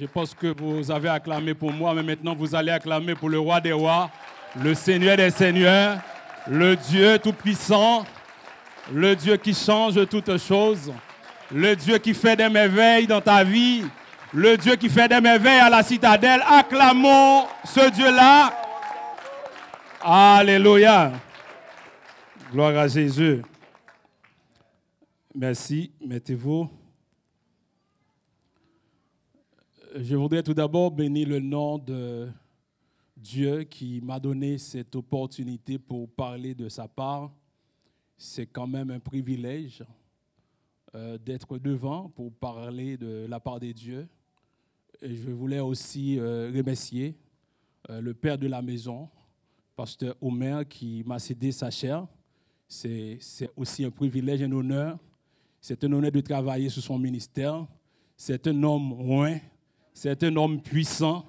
Je pense que vous avez acclamé pour moi, mais maintenant vous allez acclamer pour le roi des rois, le Seigneur des seigneurs, le Dieu tout-puissant, le Dieu qui change toutes choses, le Dieu qui fait des merveilles dans ta vie, le Dieu qui fait des merveilles à la citadelle. Acclamons ce Dieu-là. Alléluia. Gloire à Jésus. Merci. Mettez-vous. je voudrais tout d'abord bénir le nom de Dieu qui m'a donné cette opportunité pour parler de sa part. C'est quand même un privilège euh, d'être devant pour parler de la part de Dieu. Et je voulais aussi euh, remercier euh, le père de la maison, pasteur Omer, qui m'a cédé sa chair. C'est aussi un privilège, un honneur. C'est un honneur de travailler sous son ministère. C'est un homme loin c'est un homme puissant.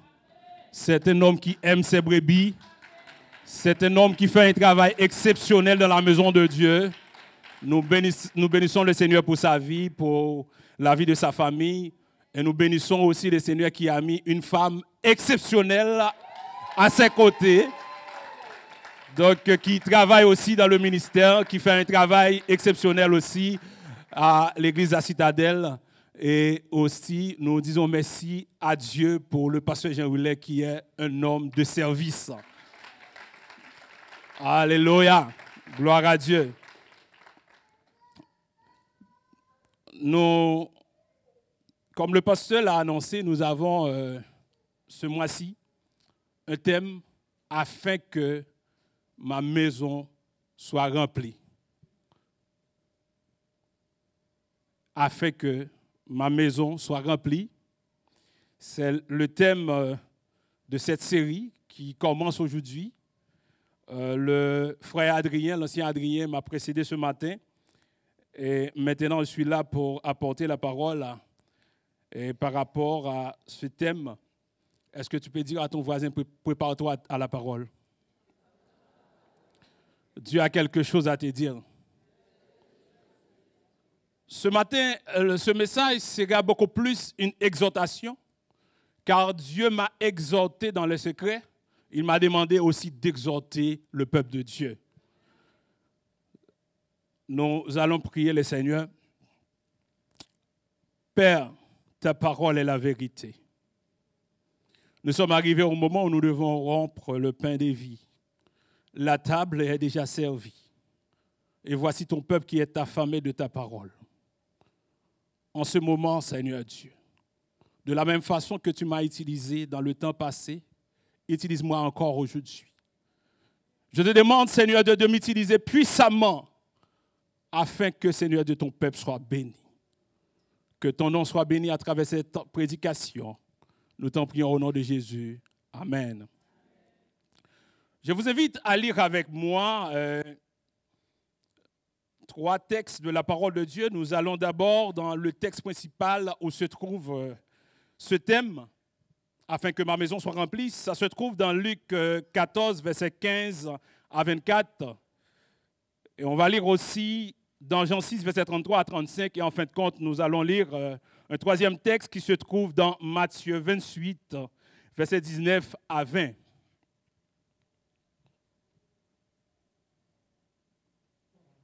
C'est un homme qui aime ses brebis. C'est un homme qui fait un travail exceptionnel dans la maison de Dieu. Nous bénissons, le Seigneur pour sa vie, pour la vie de sa famille. Et nous bénissons aussi le Seigneur qui a mis une femme exceptionnelle à ses côtés. Donc, euh, qui travaille aussi dans le ministère, qui fait un travail exceptionnel aussi à l'église à Citadelle. Et aussi, nous disons merci à Dieu pour le pasteur Jean Roulet qui est un homme de service. Alléluia. Gloire à Dieu. Nous, comme le pasteur l'a annoncé, nous avons euh, ce mois-ci un thème afin que ma maison soit remplie. Afin que ma maison soit remplie. C'est le thème euh, de cette série qui commence aujourd'hui. Euh, le frère Adrien, l'ancien Adrien, m'a précédé ce matin. Et maintenant, je suis là pour apporter la parole et par rapport à ce thème. Est-ce que tu peux dire à ton voisin, prépare-toi à la parole Dieu a quelque chose à te dire. Ce matin, euh, ce message sera beaucoup plus une exhortation, car Dieu m'a exhorté dans le secret. Il m'a demandé aussi d'exhorter le peuple de Dieu. Nous allons prier le Seigneur. Père, ta parole est la vérité. Nous sommes arrivés au moment où nous devons rompre le pain des vies. La table est déjà servie. Et voici ton peuple qui est affamé de ta parole en ce moment, Seigneur Dieu. De la même façon que tu m'as utilisé dans le temps passé, utilise-moi encore aujourd'hui. Je te demande, Seigneur, Dieu, de m'utiliser puissamment afin que, Seigneur, Dieu, ton peuple soit béni. Que ton nom soit béni à travers cette prédication. Nous t'en prions au nom de Jésus. Amen. Je vous invite à lire avec moi euh, trois textes de la parole de Dieu. Nous allons d'abord dans le texte principal où se trouve euh, ce thème, afin que ma maison soit remplie. Ça se trouve dans Luc 14, versets 15 à 24. Et on va lire aussi dans Jean 6, versets 33 à 35. Et en fin de compte, nous allons lire euh, un troisième texte qui se trouve dans Matthieu 28, versets 19 à 20.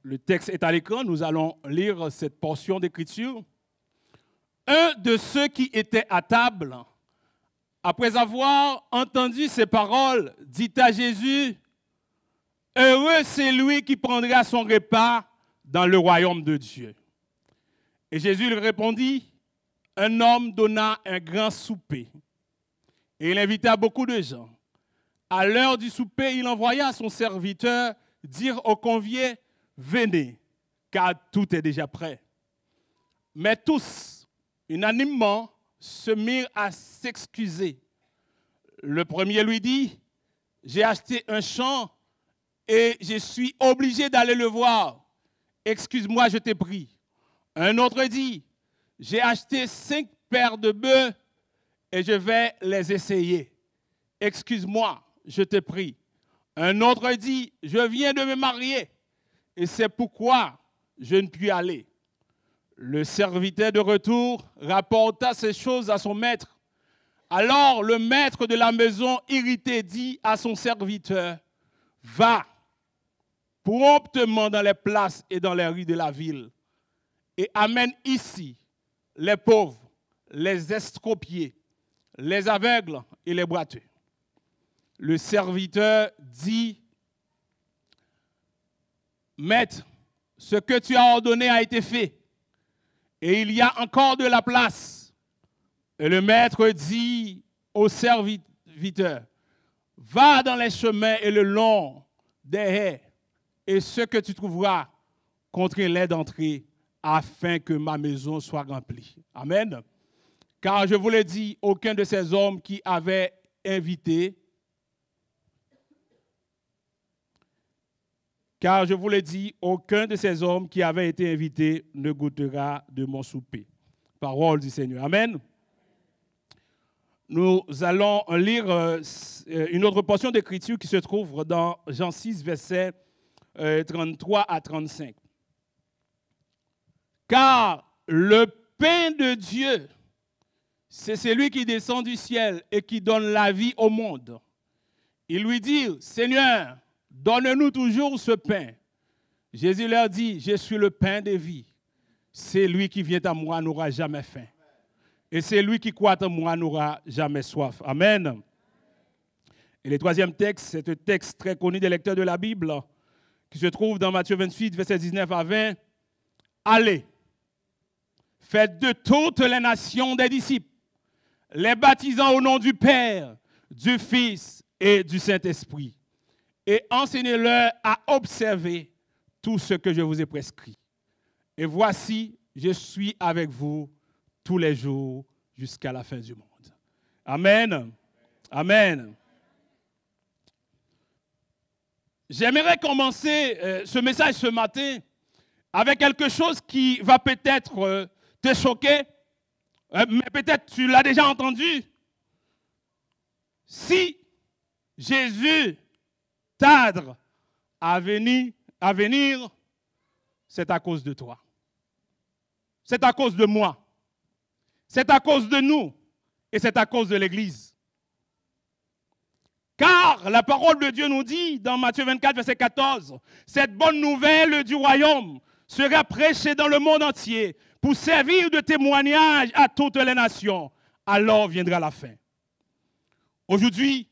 Le texte est à l'écran, nous allons lire cette portion d'écriture. Un de ceux qui étaient à table, après avoir entendu ces paroles, dit à Jésus, Heureux c'est lui qui prendra son repas dans le royaume de Dieu. Et Jésus lui répondit, Un homme donna un grand souper et il invita beaucoup de gens. À l'heure du souper, il envoya son serviteur dire aux conviés, venez, car tout est déjà prêt. Mais tous, unanimement, se mirent à s'excuser. Le premier lui dit, j'ai acheté un champ et je suis obligé d'aller le voir. Excuse-moi, je t'ai pris. Un autre dit, j'ai acheté cinq paires de bœufs et je vais les essayer. Excuse-moi, je t'ai pris. Un autre dit, je viens de me marier et c'est pourquoi je ne puis aller. Le serviteur de retour rapporta ces choses à son maître. Alors le maître de la maison, irrité, dit à son serviteur, va promptement dans les places et dans les rues de la ville et amène ici les pauvres, les estropiés, les aveugles et les boiteux. Le serviteur dit Maître, ce que tu as ordonné a été fait, et il y a encore de la place. Et le maître dit au serviteur, va dans les chemins et le long des haies, et ce que tu trouveras, contre l'aide d'entrée, afin que ma maison soit remplie. Amen. Car je vous le dis, aucun de ces hommes qui avaient invité Car je vous l'ai dit, aucun de ces hommes qui avaient été invités ne goûtera de mon souper. Parole du Seigneur. Amen. Nous allons lire euh, euh, une autre portion d'écriture qui se trouve dans Jean 6, versets 33 euh, à 35. Car le pain de Dieu, c'est celui qui descend du ciel et qui donne la vie au monde. Il lui dit, Seigneur, Donne-nous toujours ce pain. Jésus leur dit, je suis le pain de vie. C'est lui qui vient à moi n'aura jamais faim. Et c'est lui qui croit en moi n'aura jamais soif. Amen. Et le troisième texte, c'est un texte très connu des lecteurs de la Bible qui se trouve dans Matthieu 28, verset 19 à 20. Allez, faites de toutes les nations des disciples, les baptisant au nom du Père, du Fils et du Saint-Esprit et enseignez-leur à observer tout ce que je vous ai prescrit. Et voici, je suis avec vous tous les jours jusqu'à la fin du monde. Amen. Amen. J'aimerais commencer euh, ce message ce matin avec quelque chose qui va peut-être euh, te choquer, euh, mais peut-être tu l'as déjà entendu. Si Jésus tardre à venir, à venir c'est à cause de toi. C'est à cause de moi. C'est à cause de nous. Et c'est à cause de l'Église. Car la parole de Dieu nous dit dans Matthieu 24, verset 14, cette bonne nouvelle du royaume sera prêchée dans le monde entier pour servir de témoignage à toutes les nations. Alors viendra la fin. Aujourd'hui,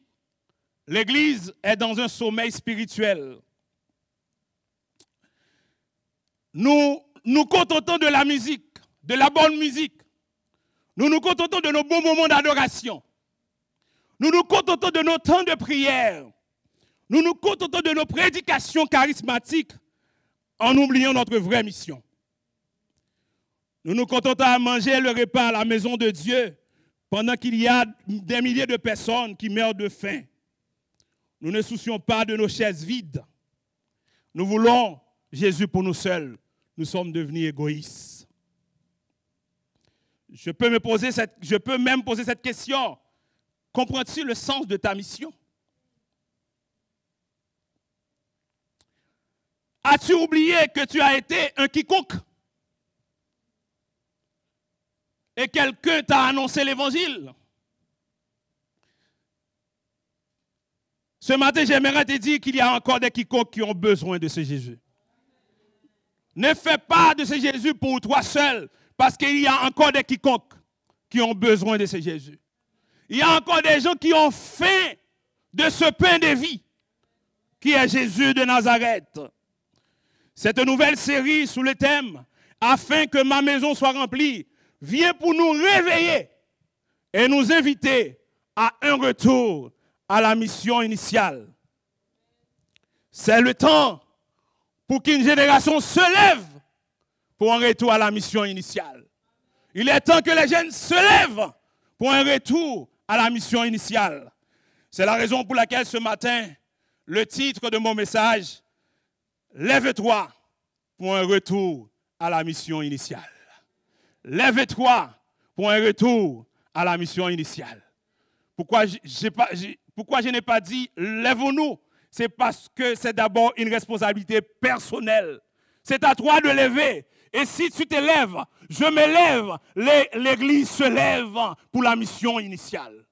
L'Église est dans un sommeil spirituel. Nous nous contentons de la musique, de la bonne musique. Nous nous contentons de nos bons moments d'adoration. Nous nous contentons de nos temps de prière. Nous nous contentons de nos prédications charismatiques en oubliant notre vraie mission. Nous nous contentons à manger le repas à la maison de Dieu pendant qu'il y a des milliers de personnes qui meurent de faim. Nous ne soucions pas de nos chaises vides. Nous voulons Jésus pour nous seuls. Nous sommes devenus égoïstes. Je peux, même poser cette question. Comprends-tu le sens de ta mission As-tu oublié que tu as été un quiconque et quelqu'un t'a annoncé l'évangile Ce matin, j'aimerais te dire qu'il y a encore des quiconques qui ont besoin de ce Jésus. Ne fais pas de ce Jésus pour toi seul, parce qu'il y a encore des quiconques qui ont besoin de ce Jésus. Il y a encore des gens qui ont faim de ce pain de vie, qui est Jésus de Nazareth. Cette nouvelle série sous le thème Afin que ma maison soit remplie vient pour nous réveiller et nous inviter à un retour à la mission initiale. C'est le temps pour qu'une génération se lève pour un retour à la mission initiale. Il est temps que les jeunes se lèvent pour un retour à la mission initiale. C'est la raison pour laquelle ce matin, le titre de mon message, Lève-toi pour un retour à la mission initiale. Lève-toi pour un retour à la mission initiale. Pourquoi j'ai pas, pourquoi je n'ai pas dit lève-nous C'est parce que c'est d'abord une responsabilité personnelle. C'est à toi de lever. Et si tu te lèves, je me lève, l'Église se lève pour la mission initiale.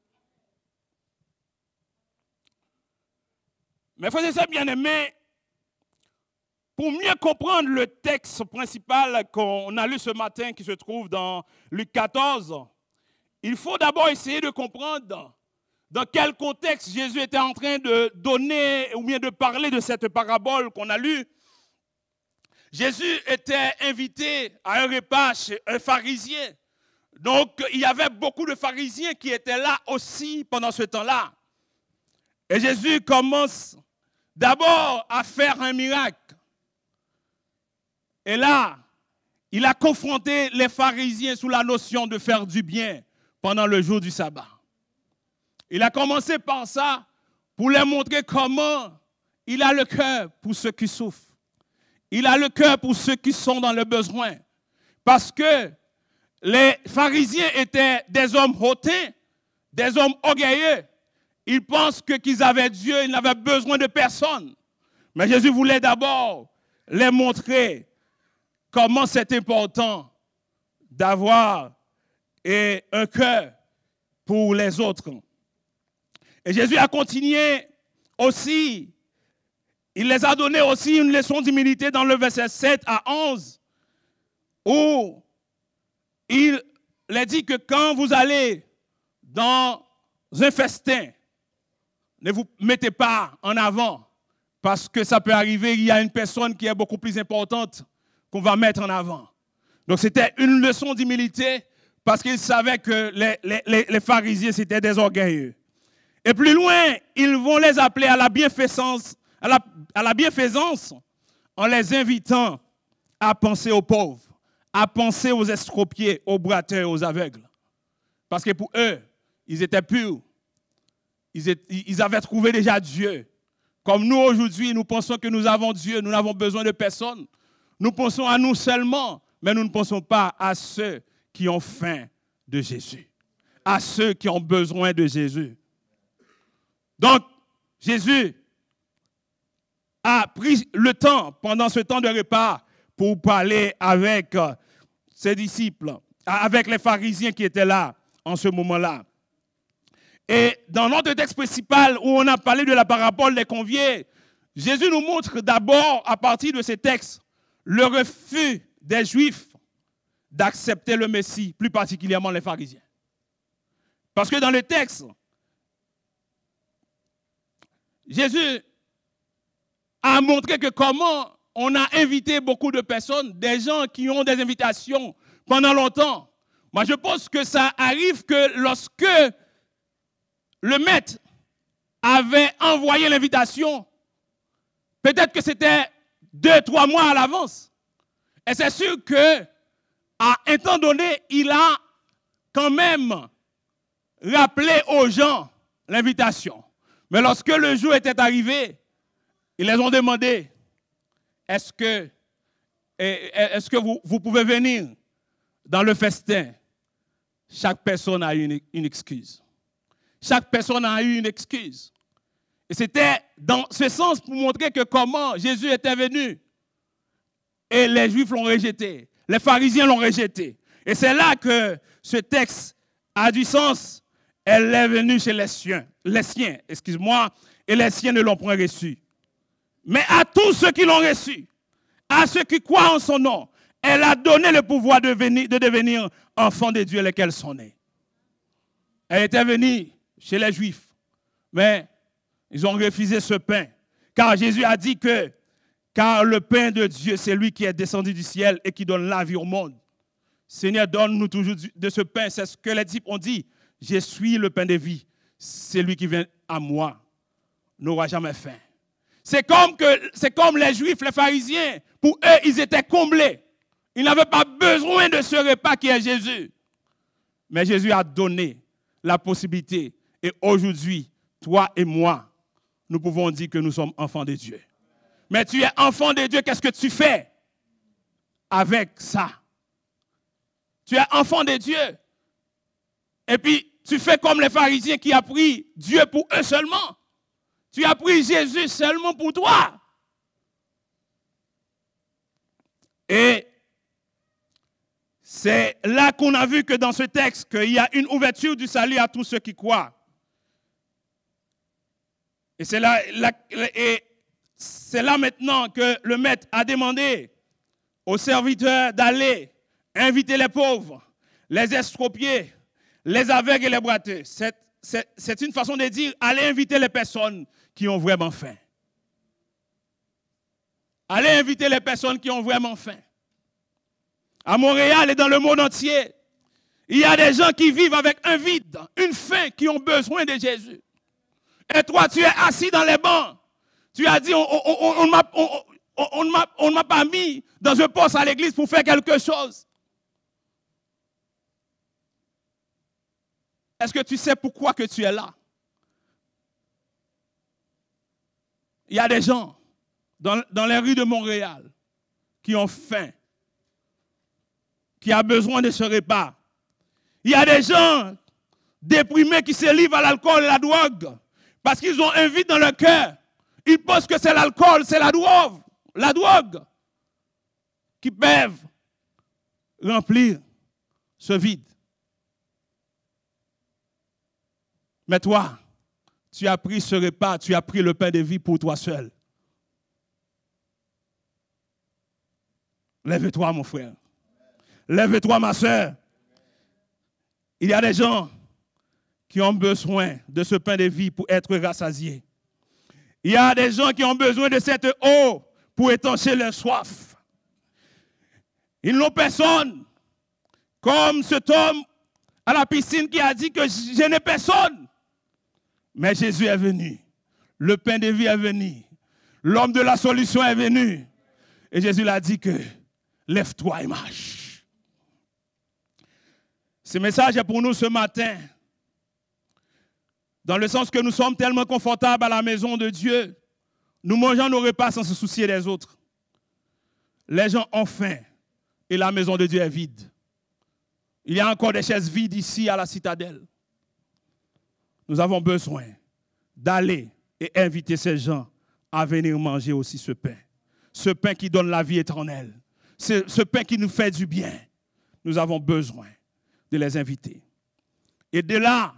Mais frères et sœurs bien-aimés, pour mieux comprendre le texte principal qu'on a lu ce matin qui se trouve dans Luc 14, il faut d'abord essayer de comprendre dans quel contexte Jésus était en train de donner ou bien de parler de cette parabole qu'on a lue. Jésus était invité à un repas chez un pharisien. Donc il y avait beaucoup de pharisiens qui étaient là aussi pendant ce temps-là. Et Jésus commence d'abord à faire un miracle. Et là, il a confronté les pharisiens sous la notion de faire du bien pendant le jour du sabbat. Il a commencé par ça pour leur montrer comment il a le cœur pour ceux qui souffrent. Il a le cœur pour ceux qui sont dans le besoin. Parce que les pharisiens étaient des hommes hautains, des hommes orgueilleux. Ils pensent que qu'ils avaient Dieu, ils n'avaient besoin de personne. Mais Jésus voulait d'abord les montrer comment c'est important d'avoir un cœur pour les autres. Et Jésus a continué aussi. Il les a donné aussi une leçon d'humilité dans le verset 7 à 11, où il les dit que quand vous allez dans un festin, ne vous mettez pas en avant, parce que ça peut arriver, il y a une personne qui est beaucoup plus importante qu'on va mettre en avant. Donc c'était une leçon d'humilité, parce qu'il savait que les, les pharisiens, c'était des orgueilleux. Et plus loin, ils vont les appeler à la bienfaisance, à la, bienfaisance en les invitant à penser aux pauvres, à penser aux estropiés, aux bratteurs, aux aveugles. Parce que pour eux, ils étaient purs. ils avaient trouvé déjà Dieu. Comme nous aujourd'hui, nous pensons que nous avons Dieu, nous n'avons besoin de personne. Nous pensons à nous seulement, mais nous ne pensons pas à ceux qui ont faim de Jésus, à ceux qui ont besoin de Jésus. Donc, Jésus a pris le temps, pendant ce temps de repas, pour parler avec euh, ses disciples, avec les pharisiens qui étaient là en ce moment-là. Et dans notre texte principal où on a parlé de la parabole des conviés, Jésus nous montre d'abord, à partir de ces textes, le refus des Juifs d'accepter le Messie, plus particulièrement les pharisiens. Parce que dans le texte, Jésus a montré que comment on a invité beaucoup de personnes, des gens qui ont des invitations pendant longtemps. Moi, je pense que ça arrive que lorsque le maître avait envoyé l'invitation, peut-être que c'était deux, trois mois à l'avance. Et c'est sûr que, à un temps donné, il a quand même rappelé aux gens l'invitation. Mais lorsque le jour était arrivé, ils les ont demandé, est-ce que, eh, eh, que vous, pouvez venir dans le festin Chaque personne a eu une excuse. Chaque personne a eu une excuse. Et c'était dans ce sens pour montrer que comment Jésus était venu. Et les Juifs l'ont rejeté. Les pharisiens l'ont rejeté. Et c'est là que ce texte a du sens elle est venue chez les siens, les siens, excuse-moi, et les siens ne l'ont point reçue. Mais à tous ceux qui l'ont reçue, à ceux qui croient en son nom, elle a donné le pouvoir de, de devenir enfants de Dieu, lesquels sont nés. Elle était venue chez les Juifs, mais ils ont refusé ce pain, car Jésus a dit que, car le pain de Dieu, c'est lui qui est descendu du ciel et qui donne la vie au monde. Seigneur, donne-nous toujours de ce pain. C'est ce que les disciples ont dit. Je suis le pain de vie. Celui qui vient à moi n'aura jamais faim. C'est comme, comme les Juifs, les pharisiens. Pour eux, ils étaient comblés. Ils n'avaient pas besoin de ce repas qui est Jésus. Mais Jésus a donné la possibilité. Et aujourd'hui, toi et moi, nous pouvons dire que nous sommes enfants de Dieu. Mais tu es enfant de Dieu, qu'est-ce que tu fais avec ça Tu es enfant de Dieu. Et puis, tu fais comme les pharisiens qui a pris Dieu pour eux seulement. Tu as pris Jésus seulement pour toi. Et c'est là qu'on a vu que dans ce texte, qu'il y a une ouverture du salut à tous ceux qui croient. Et c'est là, et c'est là maintenant que le maître a demandé aux serviteurs d'aller inviter les pauvres, les estropiés, les aveugles et les boiteux. C'est une façon de dire, allez inviter les personnes qui ont vraiment faim. Allez inviter les personnes qui ont vraiment faim. À Montréal et dans le monde entier, il y a des gens qui vivent avec un vide, une faim, qui ont besoin de Jésus. Et toi, tu es assis dans les bancs. Tu as dit, on ne m'a pas mis dans un poste à l'église pour faire quelque chose. Est-ce que tu sais pourquoi que tu es là Il y a des gens dans, les rues de Montréal qui ont faim, qui ont besoin de ce repas. Il y a des gens déprimés qui se livrent à l'alcool et à la drogue parce qu'ils ont un vide dans leur cœur. Ils pensent que c'est l'alcool, c'est la drogue, la drogue qui peuvent remplir ce vide. Mais toi, tu as pris ce repas, tu as pris le pain de vie pour toi seul. Lève-toi, mon frère. Lève-toi, ma soeur. Il y a des gens qui ont besoin de ce pain de vie pour être rassasiés. Il y a des gens qui ont besoin de cette eau pour étancher leur soif. Ils n'ont personne. Comme cet homme à la piscine qui a dit que je n'ai personne. Mais Jésus est venu. Le pain de vie est venu. L'homme de la solution est venu. Et Jésus l'a dit que lève-toi et marche. Ce message est pour nous ce matin. Dans le sens que nous sommes tellement confortables à la maison de Dieu, nous mangeons nos repas sans se soucier des autres. Les gens ont faim et la maison de Dieu est vide. Il y a encore des chaises vides ici à la citadelle. Nous avons besoin d'aller et inviter ces gens à venir manger aussi ce pain. Ce pain qui donne la vie éternelle. Ce pain qui nous fait du bien. Nous avons besoin de les inviter. Et de là,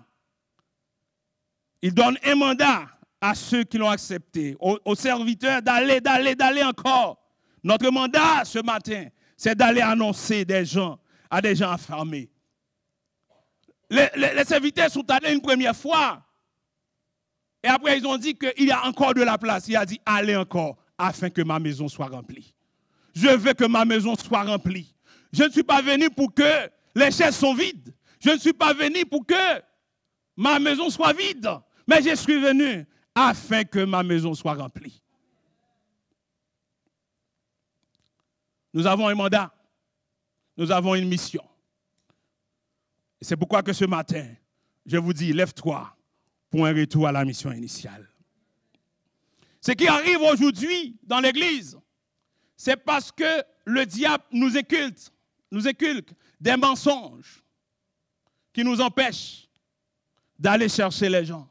il donne un mandat à ceux qui l'ont accepté, aux, serviteurs d'aller, d'aller, d'aller encore. Notre mandat ce matin, c'est d'aller annoncer des gens à des gens affamés, les, les, serviteurs sont allés une première fois. Et après, ils ont dit qu'il y a encore de la place. Il a dit, allez encore, afin que ma maison soit remplie. Je veux que ma maison soit remplie. Je ne suis pas venu pour que les chaises sont vides. Je ne suis pas venu pour que ma maison soit vide. Mais je suis venu afin que ma maison soit remplie. Nous avons un mandat. Nous avons une mission c'est pourquoi que ce matin, je vous dis, lève-toi pour un retour à la mission initiale. Ce qui arrive aujourd'hui dans l'Église, c'est parce que le diable nous éculte nous inculque des mensonges qui nous empêchent d'aller chercher les gens.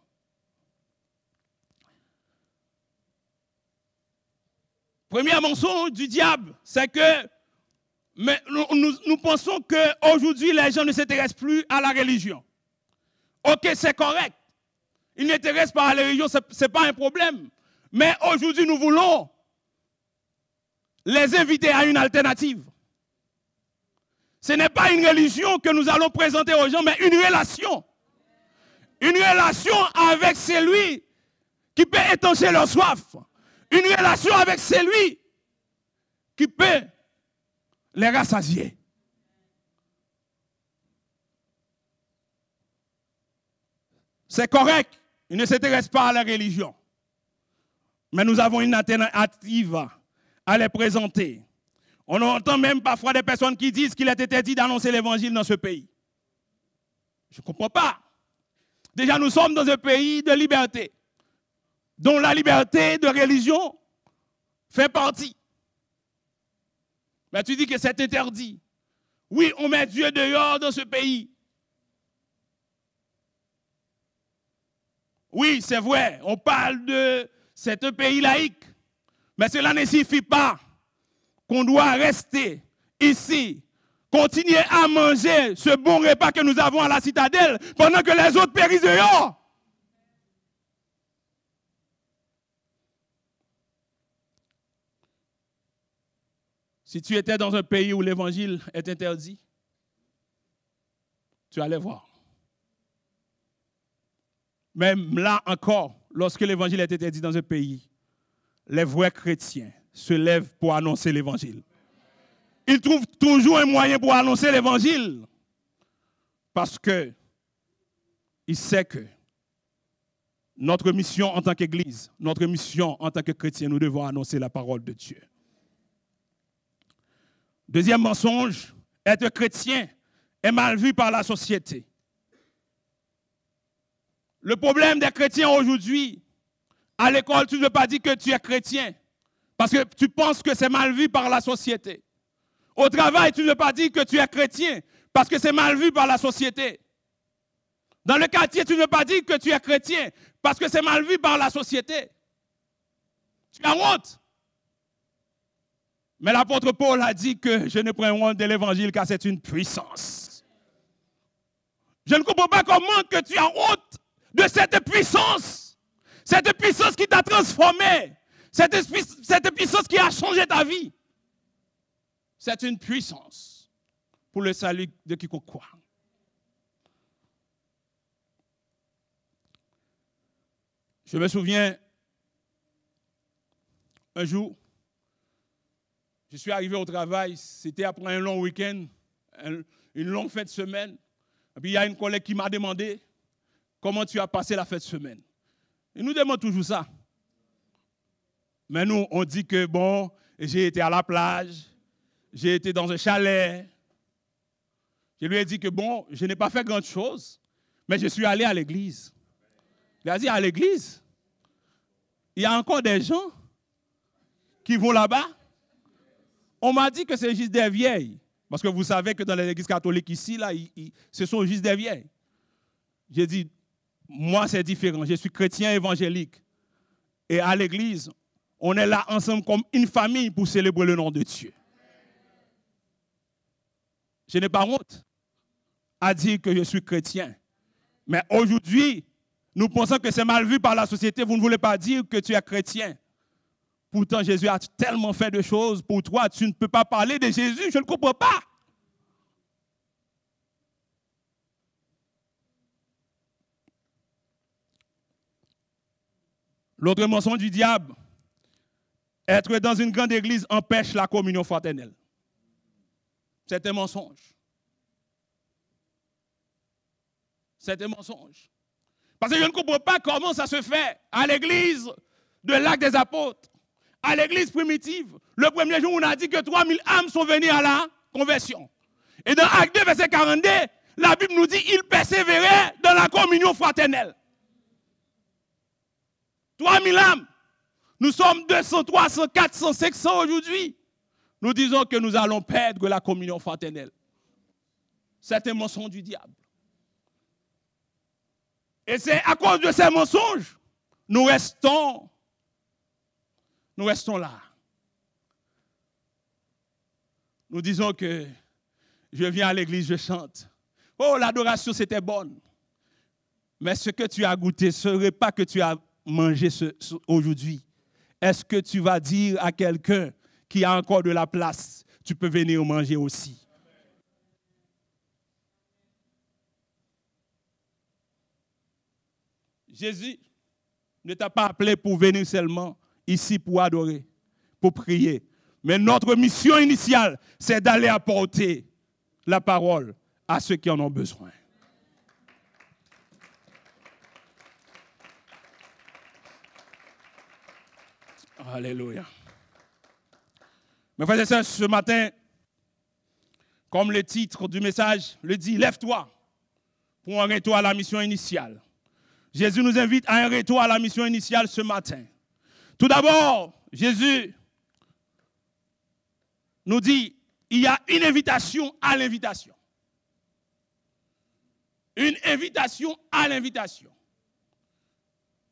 Premier mensonge du diable, c'est que mais nous, nous, pensons qu'aujourd'hui, les gens ne s'intéressent plus à la religion. Ok, c'est correct. Ils n'intéressent pas à la religion, ce n'est pas un problème. Mais aujourd'hui, nous voulons les inviter à une alternative. Ce n'est pas une religion que nous allons présenter aux gens, mais une relation. Une relation avec celui qui peut étancher leur soif. Une relation avec celui qui peut les rassasier. C'est correct, ils ne s'intéressent pas à la religion. Mais nous avons une active à les présenter. On entend même parfois des personnes qui disent qu'il été dit d'annoncer l'évangile dans ce pays. Je ne comprends pas. Déjà, nous sommes dans un pays de liberté, dont la liberté de religion fait partie. Mais tu dis que c'est interdit. Oui, on met Dieu dehors dans ce pays. Oui, c'est vrai, on parle de. cet pays laïque. Mais cela ne suffit pas qu'on doit rester ici, continuer à manger ce bon repas que nous avons à la citadelle pendant que les autres périssent dehors. Si tu étais dans un pays où l'évangile est interdit, tu allais voir. Même là encore, lorsque l'évangile est interdit dans un pays, les vrais chrétiens se lèvent pour annoncer l'évangile. Ils trouvent toujours un moyen pour annoncer l'évangile parce que il sait que notre mission en tant qu'Église, notre mission en tant que chrétien, nous devons annoncer la parole de Dieu. Deuxième mensonge, être chrétien est mal vu par la société. Le problème des chrétiens aujourd'hui, à l'école, tu ne veux pas dire que tu es chrétien parce que tu penses que c'est mal vu par la société. Au travail, tu ne veux pas dire que tu es chrétien parce que c'est mal vu par la société. Dans le quartier, tu ne veux pas dire que tu es chrétien parce que c'est mal vu par la société. Tu as honte. Mais l'apôtre Paul a dit que je ne prends honte de l'évangile car c'est une puissance. Je ne comprends pas comment que tu as honte de cette puissance. Cette puissance qui t'a transformé. Cette, puissance qui a changé ta vie. C'est une puissance pour le salut de quiconque croit. Je me souviens un jour, je suis arrivé au travail, c'était après un long week-end, une longue fête de semaine. Et puis il y a une collègue qui m'a demandé comment tu as passé la fête de semaine. Il nous demande toujours ça. Mais nous, on dit que bon, j'ai été à la plage, j'ai été dans un chalet. Je lui ai dit que bon, je n'ai pas fait grand chose, mais je suis allé à l'église. Il a dit à l'église, il y a encore des gens qui vont là-bas on m'a dit que c'est juste des vieilles. Parce que vous savez que dans l'église catholique ici, là, ce sont juste des vieilles. J'ai dit, moi c'est différent, je suis chrétien évangélique. Et à l'église, on est là ensemble comme une famille pour célébrer le nom de Dieu. Je n'ai pas honte à dire que je suis chrétien. Mais aujourd'hui, nous pensons que c'est mal vu par la société. Vous ne voulez pas dire que tu es chrétien. Pourtant, Jésus a tellement fait de choses pour toi, tu ne peux pas parler de Jésus, je ne comprends pas. L'autre mensonge du diable, être dans une grande église empêche la communion fraternelle. C'est un mensonge. C'est un mensonge. Parce que je ne comprends pas comment ça se fait à l'église de l'acte des Apôtres à l'église primitive, le premier jour, on a dit que 3000 âmes sont venues à la conversion. Et dans Acte 2, verset 42, la Bible nous dit qu'ils persévéraient dans la communion fraternelle. 3000 âmes. Nous sommes 200, 300, 400, 500 aujourd'hui. Nous disons que nous allons perdre la communion fraternelle. C'est un mensonge du diable. Et c'est à cause de ces mensonges, nous restons nous restons là. Nous disons que je viens à l'église, je chante. Oh, l'adoration, c'était bonne. Mais ce que tu as goûté, ce pas que tu as mangé aujourd'hui, est-ce que tu vas dire à quelqu'un qui a encore de la place, tu peux venir manger aussi Jésus ne t'a pas appelé pour venir seulement ici pour adorer, pour prier. Mais notre mission initiale, c'est d'aller apporter la parole à ceux qui en ont besoin. Alléluia. Mes frères et sœurs, ce matin, comme le titre du message le dit, lève-toi pour un retour à la mission initiale. Jésus nous invite à un retour à la mission initiale ce matin. Tout d'abord, Jésus nous dit, il y a une invitation à l'invitation. Une invitation à l'invitation.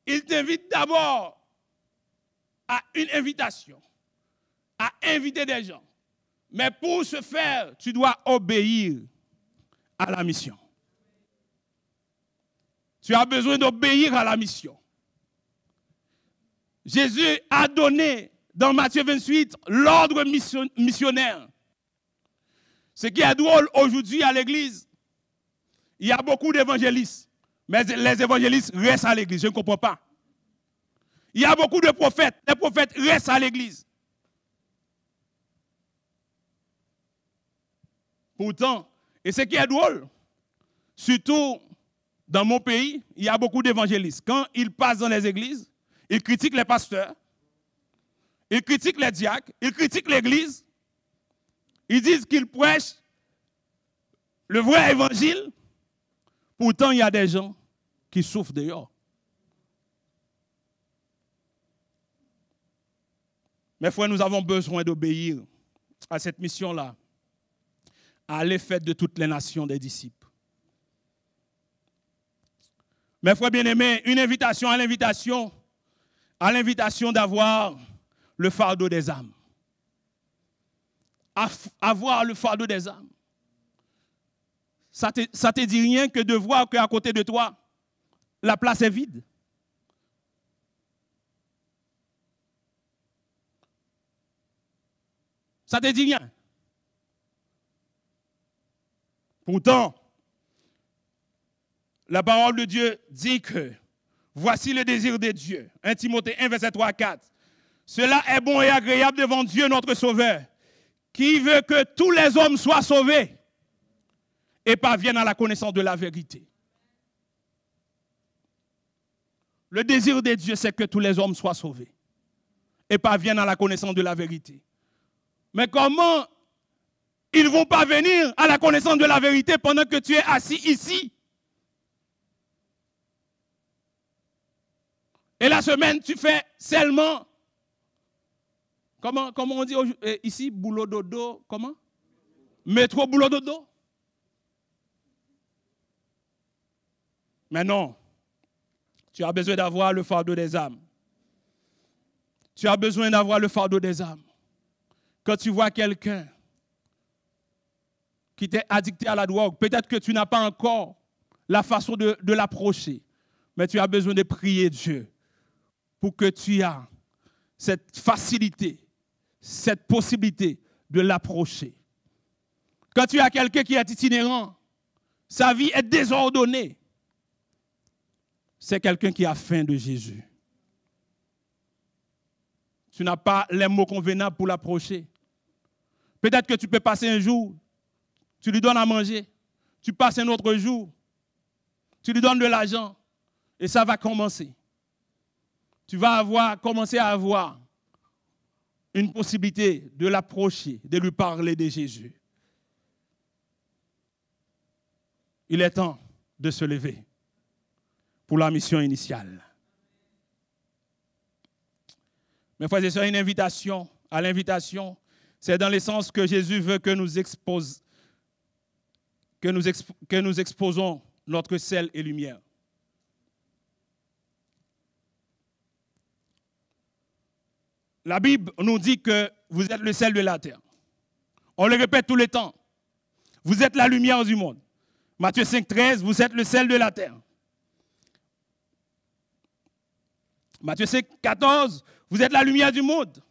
Il t'invite d'abord à une invitation, à inviter des gens. Mais pour ce faire, tu dois obéir à la mission. Tu as besoin d'obéir à la mission. Jésus a donné dans Matthieu 28 l'ordre missionnaire. Ce qui est drôle aujourd'hui à l'église, il y a beaucoup d'évangélistes, mais les évangélistes restent à l'église. Je ne comprends pas. Il y a beaucoup de prophètes, les prophètes restent à l'église. Pourtant, et ce qui est drôle, surtout dans mon pays, il y a beaucoup d'évangélistes. Quand ils passent dans les églises, ils critiquent les pasteurs, ils critiquent les diacres, ils critiquent l'Église. Ils disent qu'ils prêchent le vrai évangile. Pourtant, il y a des gens qui souffrent dehors. Mes frères, nous avons besoin d'obéir à cette mission-là, à l'effet de toutes les nations des disciples. Mes frères bien-aimés, une invitation à l'invitation à l'invitation d'avoir le fardeau des âmes. avoir le fardeau des âmes. Ça ne te, dit rien que de voir qu'à côté de toi, la place est vide. Ça te dit rien. Pourtant, la parole de Dieu dit que Voici le désir de Dieu. 1 Timothée 1, verset 3 à 4. Cela est bon et agréable devant Dieu notre Sauveur, qui veut que tous les hommes soient sauvés et parviennent à la connaissance de la vérité. Le désir de Dieu, c'est que tous les hommes soient sauvés et parviennent à la connaissance de la vérité. Mais comment ils vont pas venir à la connaissance de la vérité pendant que tu es assis ici Et la semaine, tu fais seulement, comment, comment on dit euh, ici, boulot dodo, comment Métro boulot dodo. Mais non, tu as besoin d'avoir le fardeau des âmes. Tu as besoin d'avoir le fardeau des âmes. Quand tu vois quelqu'un qui t'est addicté à la drogue, peut-être que tu n'as pas encore la façon de l'approcher, mais tu as besoin de prier Dieu pour que tu aies cette facilité, cette possibilité de l'approcher. Quand tu as quelqu'un qui est itinérant, sa vie est désordonnée. C'est quelqu'un qui a faim de Jésus. Tu n'as pas les mots convenables pour l'approcher. Peut-être que tu peux passer un jour, tu lui donnes à manger. Tu passes un autre jour, tu lui donnes de l'argent et ça va commencer tu vas avoir, commencer à avoir une possibilité de l'approcher, de lui parler de Jésus. Il est temps de se lever pour la mission initiale. Mes frères et sœurs, une invitation à l'invitation, c'est dans le sens que Jésus veut que nous, expose, que nous exposons notre sel et lumière. La Bible nous dit que vous êtes le sel de la terre. On le répète tous les temps. Vous êtes la lumière du monde. Matthieu 5, 13, vous êtes le sel de la terre. Matthieu 5, 14, vous êtes la lumière du monde.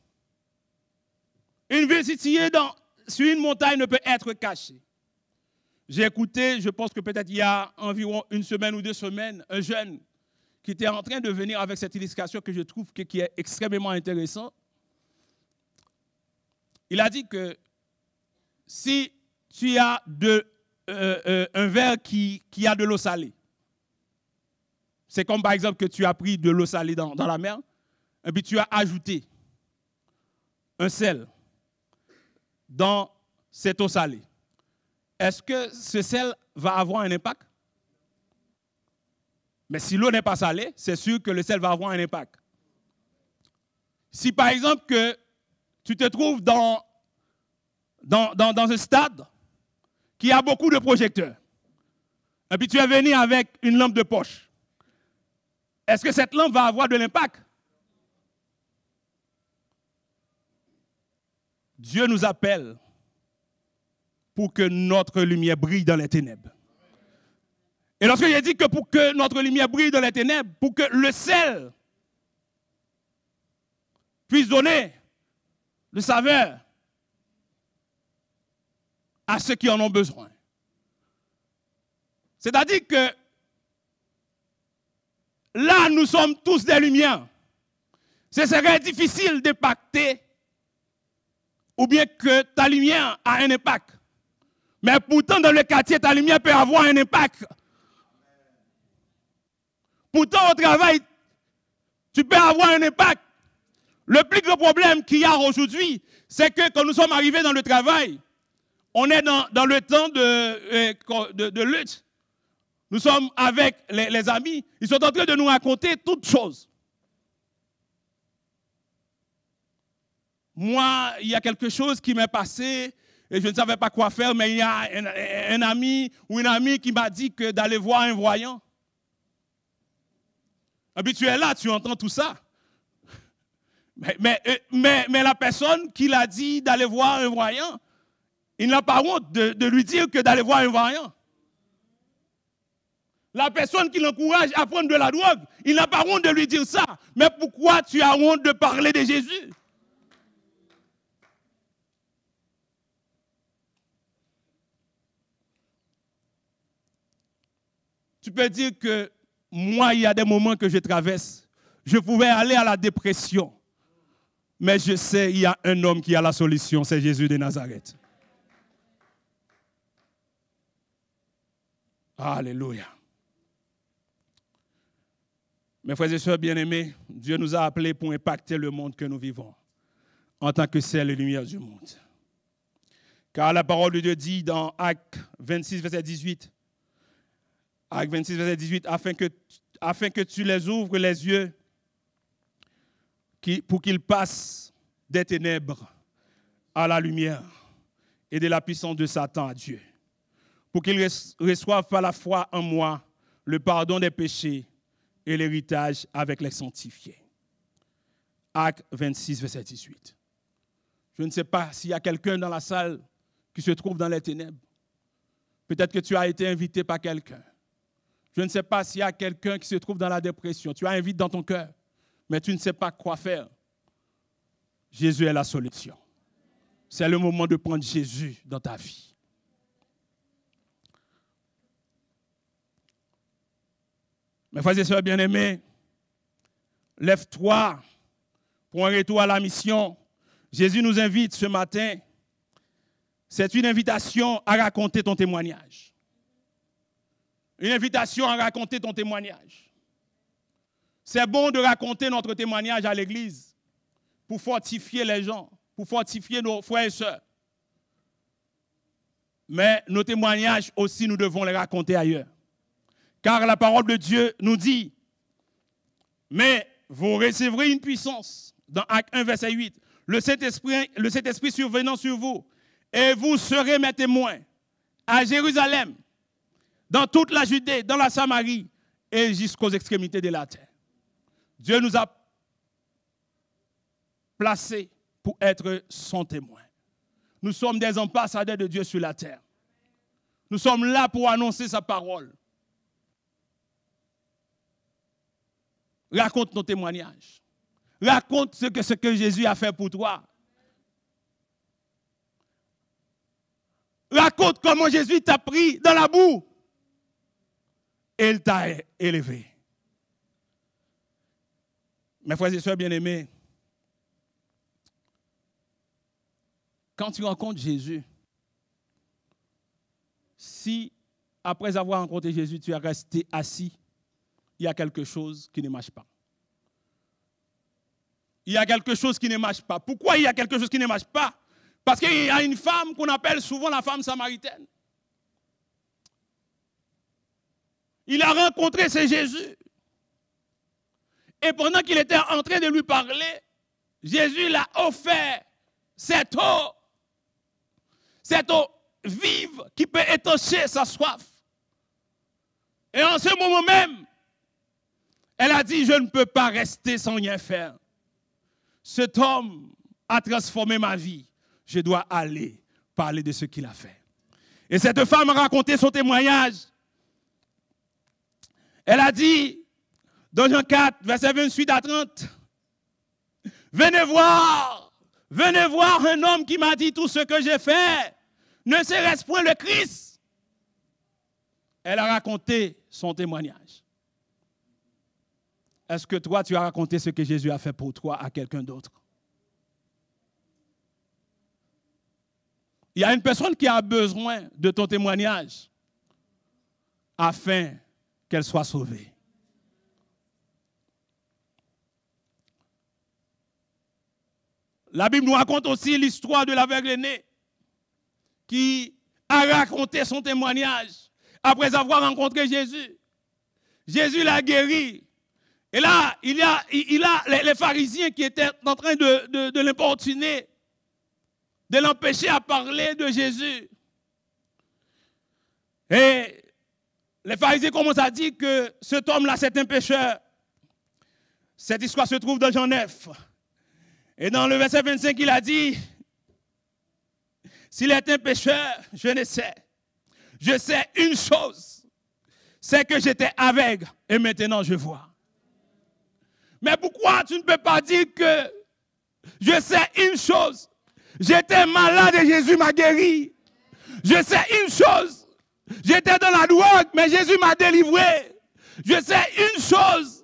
Une ville située dans, sur une montagne ne peut être cachée. J'ai écouté, je pense que peut-être il y a environ une semaine ou deux semaines, un jeune qui était en train de venir avec cette illustration que je trouve qui est extrêmement intéressante. Il a dit que si tu as euh, euh, un verre qui, a de l'eau salée, c'est comme par exemple que tu as pris de l'eau salée dans, dans la mer, et puis tu as ajouté un sel dans cette eau salée. Est-ce que ce sel va avoir un impact Mais si l'eau n'est pas salée, c'est sûr que le sel va avoir un impact. Si par exemple que tu te trouves dans, dans, un stade qui a beaucoup de projecteurs. Et puis tu es venu avec une lampe de poche. Est-ce que cette lampe va avoir de l'impact Dieu nous appelle pour que notre lumière brille dans les ténèbres. Et lorsque j'ai dit que pour que notre lumière brille dans les ténèbres, pour que le sel puisse donner le saveur à ceux qui en ont besoin. C'est-à-dire que là, nous sommes tous des lumières. Ce serait difficile d'impacter ou bien que ta lumière a un impact. Mais pourtant, dans le quartier, ta lumière peut avoir un impact. Pourtant, au travail, tu peux avoir un impact. Le plus gros problème qu'il y a aujourd'hui, c'est que quand nous sommes arrivés dans le travail, on est dans, le temps euh, de, lutte. Nous sommes avec les, amis. Ils sont en train de nous raconter toutes choses. Moi, il y a quelque chose qui m'est passé et je ne savais pas quoi faire, mais il y a un, ami ou une amie qui m'a dit que d'aller voir un voyant. Et tu es là, tu entends tout ça. Euh, mais, mais, la personne qui l'a dit d'aller voir un voyant, il n'a pas honte de, de lui dire que d'aller voir un voyant. La personne qui l'encourage à prendre de la drogue, il n'a pas honte de lui dire ça. Mais pourquoi tu as honte de parler de Jésus Tu peux dire que moi, il y a des moments que je traverse. Je pouvais aller à la dépression. Mais je sais, il y a un homme qui a la solution, c'est Jésus de Nazareth. Alléluia. Mes frères et sœurs bien-aimés, Dieu nous a appelés pour impacter le monde que nous vivons en tant que celle et lumière du monde. Car la parole de Dieu dit dans Acte 26, verset 18, actes 26, verset 18, afin que, afin que tu les ouvres les yeux pour qu'il passe des ténèbres à la lumière et de la puissance de Satan à Dieu, pour qu'il reçoive par la foi en moi le pardon des péchés et l'héritage avec les sanctifiés. Acte 26, verset 18. Je ne sais pas s'il y a quelqu'un dans la salle qui se trouve dans les ténèbres. Peut-être que tu as été invité par quelqu'un. Je ne sais pas s'il y a quelqu'un qui se trouve dans la dépression. Tu as un vide dans ton cœur mais tu ne sais pas quoi faire, Jésus est la solution. C'est le moment de prendre Jésus dans ta vie. Mes frères et sœurs bien-aimés, lève-toi pour un retour à la mission. Jésus nous invite ce matin. C'est une invitation à raconter ton témoignage. Une invitation à raconter ton témoignage. C'est bon de raconter notre témoignage à l'Église pour fortifier les gens, pour fortifier nos frères et sœurs. Mais nos témoignages aussi, nous devons les raconter ailleurs. Car la parole de Dieu nous dit, mais vous recevrez une puissance, dans Acte 1, verset 8, le Saint-Esprit, le Saint-Esprit survenant sur vous, et vous serez mes témoins à Jérusalem, dans toute la Judée, dans la Samarie, et jusqu'aux extrémités de la terre. Dieu nous a placés pour être son témoin. Nous sommes des ambassadeurs de Dieu sur la terre. Nous sommes là pour annoncer sa parole. Raconte nos témoignages. Raconte ce que, ce que Jésus a fait pour toi. Raconte comment Jésus t'a pris dans la boue et il t'a élevé. Mes frères et sœurs bien-aimés, quand tu rencontres Jésus, si après avoir rencontré Jésus, tu es resté assis, il y a quelque chose qui ne marche pas. Il y a quelque chose qui ne marche pas. Pourquoi il y a quelque chose qui ne marche pas Parce qu'il y a une femme qu'on appelle souvent la femme samaritaine. Il a rencontré ce Jésus. Et pendant qu'il était en train de lui parler, Jésus l'a offert cette eau, cette eau vive qui peut étancher sa soif. Et en ce moment même, elle a dit, je ne peux pas rester sans rien faire. Cet homme a transformé ma vie. Je dois aller parler de ce qu'il a fait. Et cette femme a raconté son témoignage. Elle a dit, dans Jean 4, verset 28 à 30. Venez voir, venez voir un homme qui m'a dit tout ce que j'ai fait. Ne serait-ce point le Christ Elle a raconté son témoignage. Est-ce que toi, tu as raconté ce que Jésus a fait pour toi à quelqu'un d'autre Il y a une personne qui a besoin de ton témoignage afin qu'elle soit sauvée. La Bible nous raconte aussi l'histoire de l'aveugle aîné qui a raconté son témoignage après avoir rencontré Jésus. Jésus l'a guéri. Et là, il y a, les, pharisiens qui étaient en train de l'importuner, de l'empêcher à parler de Jésus. Et les pharisiens commencent à dire que cet homme-là, c'est un pécheur. Cette histoire se trouve dans Jean 9. Et dans le verset 25, il a dit, s'il est un pécheur, je ne sais. Je sais une chose, c'est que j'étais aveugle et maintenant je vois. Mais pourquoi tu ne peux pas dire que je sais une chose, j'étais malade et Jésus m'a guéri. Je sais une chose, j'étais dans la drogue, mais Jésus m'a délivré. Je sais une chose,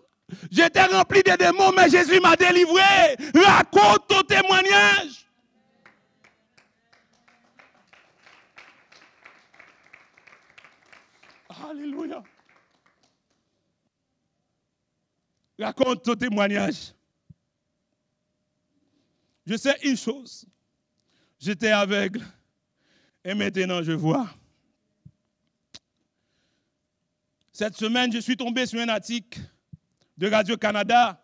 J'étais rempli de démons, mais Jésus m'a délivré. Raconte ton témoignage. Alléluia. Raconte ton témoignage. Je sais une chose. J'étais aveugle et maintenant je vois. Cette semaine, je suis tombé sur un attique de Radio-Canada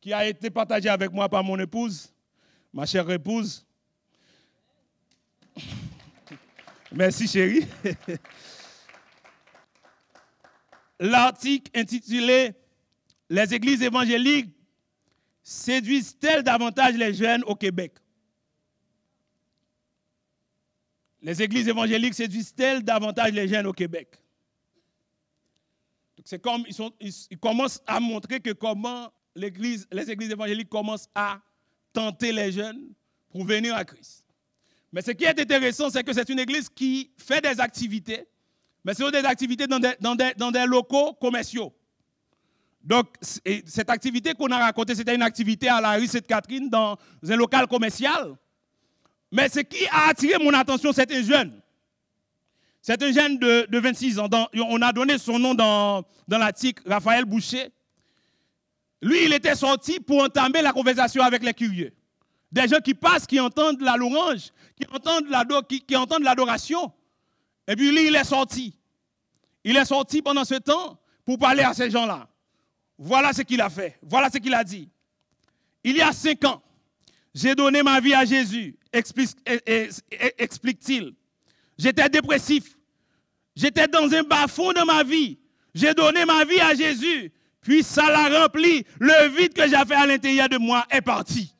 qui a été partagé avec moi par mon épouse, ma chère épouse. Merci chérie. L'article intitulé Les églises évangéliques séduisent-elles davantage les jeunes au Québec Les églises évangéliques séduisent-elles davantage les jeunes au Québec c'est comme ils, commencent à montrer que comment les églises évangéliques commencent à tenter les jeunes pour venir à Christ. Mais ce qui est intéressant, c'est que c'est une église qui fait des activités, mais ce sont des activités dans des, locaux commerciaux. Donc, cette activité qu'on a racontée, c'était une activité à la rue Sainte-Catherine dans un local commercial. Mais ce qui a attiré mon attention, c'était un jeune. C'est un jeune de, 26 ans. on a donné son nom dans, dans l'article, Raphaël Boucher. Lui, il était sorti pour entamer la conversation avec les curieux. Des gens qui passent, qui entendent la louange, qui entendent l'adoration. Et puis lui, il est sorti. Il est sorti pendant ce temps pour parler à ces gens-là. Voilà ce qu'il a fait. Voilà ce qu'il a dit. Il y a cinq ans, j'ai donné ma vie à Jésus, explique-t-il. J'étais dépressif. J'étais dans un bas-fond de ma vie. J'ai donné ma vie à Jésus. Puis ça l'a rempli. Le vide que j'avais à l'intérieur de moi est parti.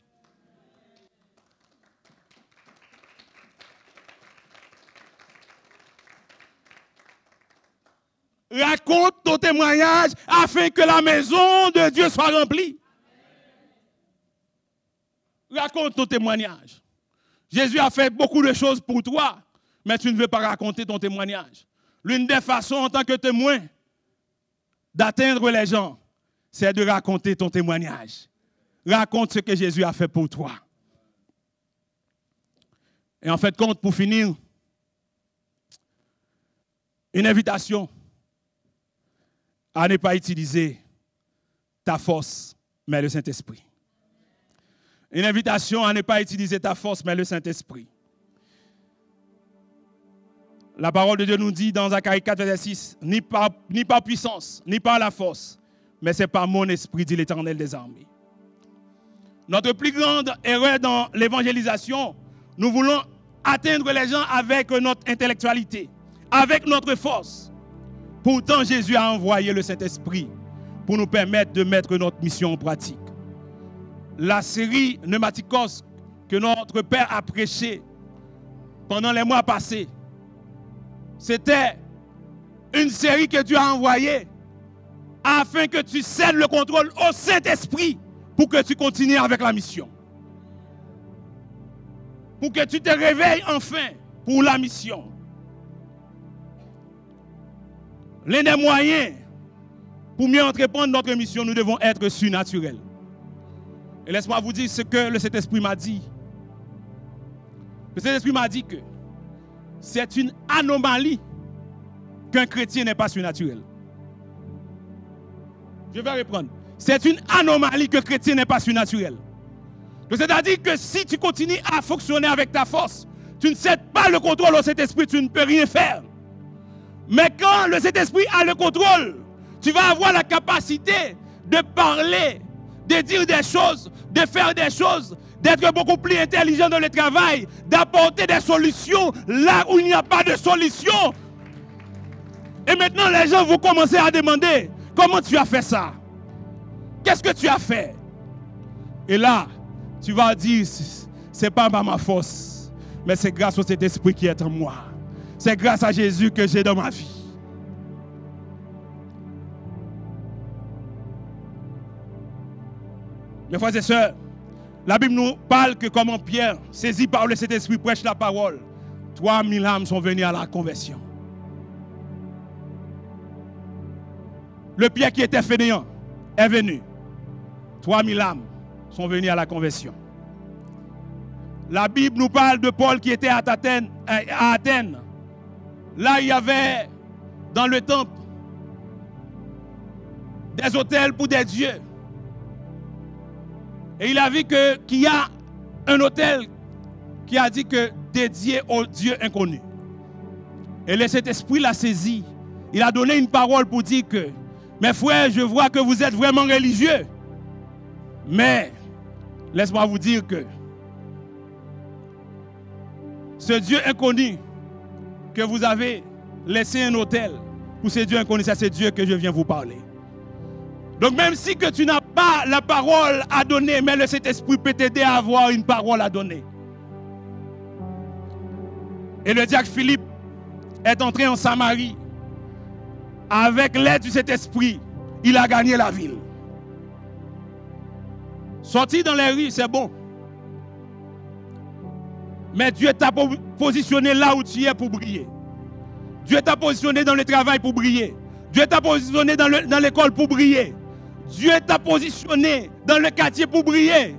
Raconte ton témoignage afin que la maison de Dieu soit remplie. Raconte ton témoignage. Jésus a fait beaucoup de choses pour toi, mais tu ne veux pas raconter ton témoignage l'une des façons en tant que témoin d'atteindre les gens, c'est de raconter ton témoignage. Raconte ce que Jésus a fait pour toi. Et en fait, compte, pour finir, une invitation à ne pas utiliser ta force, mais le Saint-Esprit. Une invitation à ne pas utiliser ta force, mais le Saint-Esprit. La parole de Dieu nous dit dans Zacharie 4, verset 6, ni par, ni par puissance, ni par la force, mais c'est par mon esprit, dit l'Éternel des armées. Notre plus grande erreur dans l'évangélisation, nous voulons atteindre les gens avec notre intellectualité, avec notre force. Pourtant, Jésus a envoyé le Saint-Esprit pour nous permettre de mettre notre mission en pratique. La série pneumaticos que notre Père a prêchée pendant les mois passés c'était une série que tu as envoyée afin que tu cèdes le contrôle au Saint-Esprit pour que tu continues avec la mission. Pour que tu te réveilles enfin pour la mission. L'un des moyens pour mieux entreprendre notre mission, nous devons être surnaturels. Et laisse-moi vous dire ce que le Saint-Esprit m'a dit. Le Saint-Esprit m'a dit que c'est une anomalie qu'un chrétien n'est pas surnaturel. Je vais reprendre. C'est une anomalie que chrétien n'est pas surnaturel. C'est-à-dire que si tu continues à fonctionner avec ta force, tu ne cèdes pas le contrôle au Saint-Esprit, tu ne peux rien faire. Mais quand le Saint-Esprit a le contrôle, tu vas avoir la capacité de parler, de dire des choses, de faire des choses d'être beaucoup plus intelligent dans le travail, d'apporter des solutions là où il n'y a pas de solution. Et maintenant, les gens vont commencer à demander, comment tu as fait ça Qu'est-ce que tu as fait Et là, tu vas dire, c'est pas par ma force, mais c'est grâce au cet esprit qui est en moi. C'est grâce à Jésus que j'ai dans ma vie. Mes frères et sœurs, la Bible nous parle que comment Pierre, saisi par le Saint-Esprit, prêche la parole, 3000 âmes sont venues à la conversion. Le Pierre qui était fainéant est venu. 3000 âmes sont venues à la conversion. La Bible nous parle de Paul qui était à Athènes. Euh, à Athènes. Là, il y avait dans le temple des hôtels pour des dieux. Et il a vu que, qu'il y a un hôtel qui a dit que dédié au Dieu inconnu. Et cet esprit l'a saisi. Il a donné une parole pour dire que, mes frères, je vois que vous êtes vraiment religieux. Mais, laisse-moi vous dire que ce Dieu inconnu que vous avez laissé un hôtel, pour ce Dieu inconnu, c'est ce Dieu que je viens vous parler. Donc même si que tu n'as pas la parole à donner, mais le Saint-Esprit peut t'aider à avoir une parole à donner. Et le diacre Philippe est entré en Samarie. Avec l'aide du Saint-Esprit, il a gagné la ville. Sorti dans les rues, c'est bon. Mais Dieu t'a positionné là où tu es pour briller. Dieu t'a positionné dans le travail pour briller. Dieu t'a positionné dans l'école pour briller. Dieu t'a positionné dans le quartier pour briller,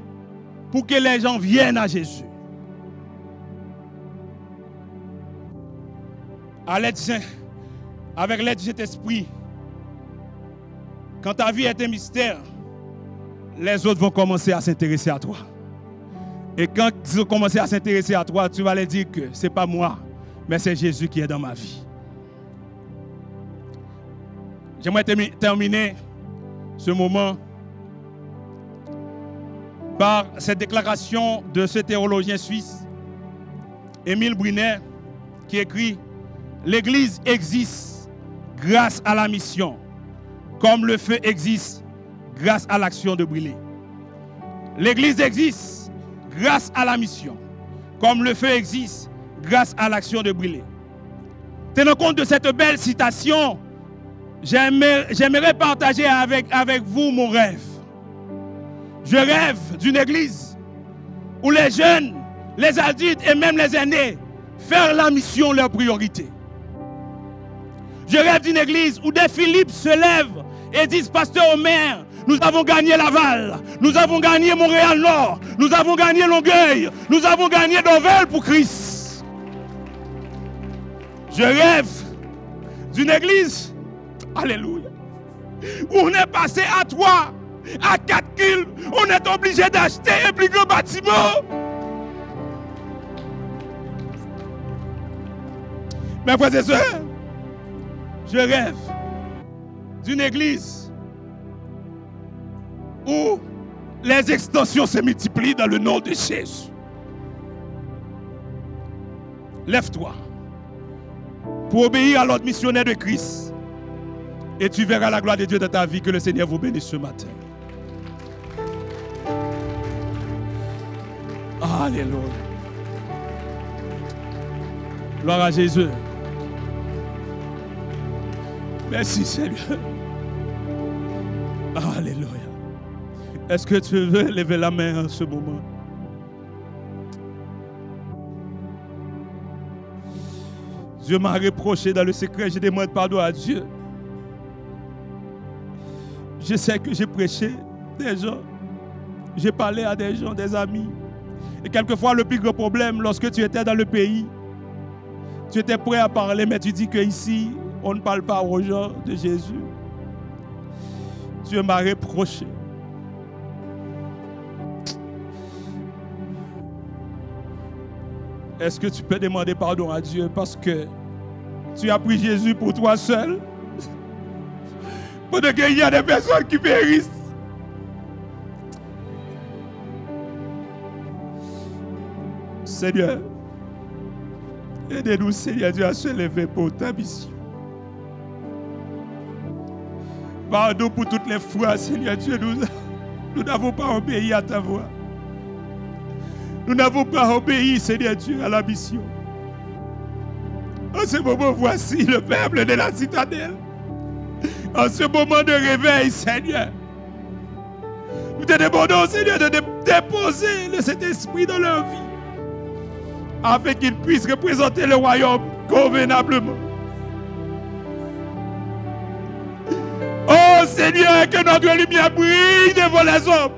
pour que les gens viennent à Jésus. avec l'aide de cet esprit quand ta vie est un mystère, les autres vont commencer à s'intéresser à toi. Et quand ils vont commencer à s'intéresser à toi, tu vas leur dire que ce n'est pas moi, mais c'est Jésus qui est dans ma vie. J'aimerais terminer ce moment par cette déclaration de ce théologien suisse, Émile Brunet, qui écrit L'Église existe grâce à la mission, comme le feu existe grâce à l'action de brûler. L'Église existe grâce à la mission, comme le feu existe grâce à l'action de brûler. Tenez compte de cette belle citation j'aimerais partager avec, vous mon rêve. Je rêve d'une église où les jeunes, les adultes et même les aînés font la mission leur priorité. Je rêve d'une église où des Philippes se lèvent et disent, Pasteur Omer, nous avons gagné Laval, nous avons gagné Montréal-Nord, nous avons gagné Longueuil, nous avons gagné Dovel pour Christ. Je rêve d'une église Alléluia. On est passé à trois, à quatre kilos. On est obligé d'acheter un plus grand bâtiment. Mes frères et sœurs, je rêve d'une église où les extensions se multiplient dans le nom de Jésus. Lève-toi pour obéir à l'ordre missionnaire de Christ et tu verras la gloire de Dieu dans ta vie. Que le Seigneur vous bénisse ce matin. Alléluia. Gloire à Jésus. Merci Seigneur. Alléluia. Est-ce que tu veux lever la main en ce moment? Dieu m'a reproché dans le secret. Je demande pardon à Dieu. Je sais que j'ai prêché des gens. J'ai parlé à des gens, des amis. Et quelquefois, le plus gros problème, lorsque tu étais dans le pays, tu étais prêt à parler, mais tu dis qu'ici, on ne parle pas aux gens de Jésus. Dieu m'a reproché. Est-ce que tu peux demander pardon à Dieu parce que tu as pris Jésus pour toi seul? de qu'il des personnes qui périssent. Seigneur, aidez-nous, Seigneur Dieu, à se lever pour ta mission. Pardon pour toutes les fois, Seigneur Dieu, nous, nous n'avons pas obéi à ta voix. Nous n'avons pas obéi, Seigneur Dieu, à la mission. En ce moment, voici le peuple de la citadelle en ce moment de réveil, Seigneur, nous te demandons, Seigneur, de déposer cet esprit dans leur vie afin qu'ils puissent représenter le royaume convenablement. Oh Seigneur, que notre lumière brille devant les hommes.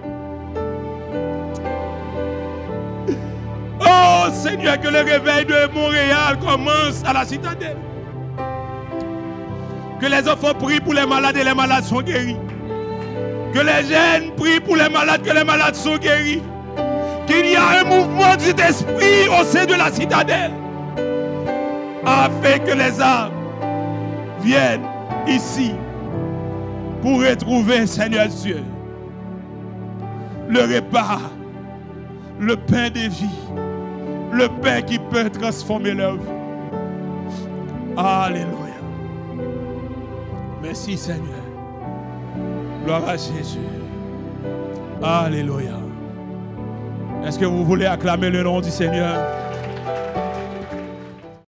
Oh Seigneur, que le réveil de Montréal commence à la citadelle. Que les enfants prient pour les malades et les malades sont guéris. Que les jeunes prient pour les malades, que les malades sont guéris. Qu'il y a un mouvement du esprit au sein de la citadelle. Afin que les âmes viennent ici pour retrouver, Seigneur Dieu, le repas, le pain des vie, le pain qui peut transformer leur vie. Alléluia. Merci Seigneur. Gloire à Jésus. Alléluia. Est-ce que vous voulez acclamer le nom du Seigneur?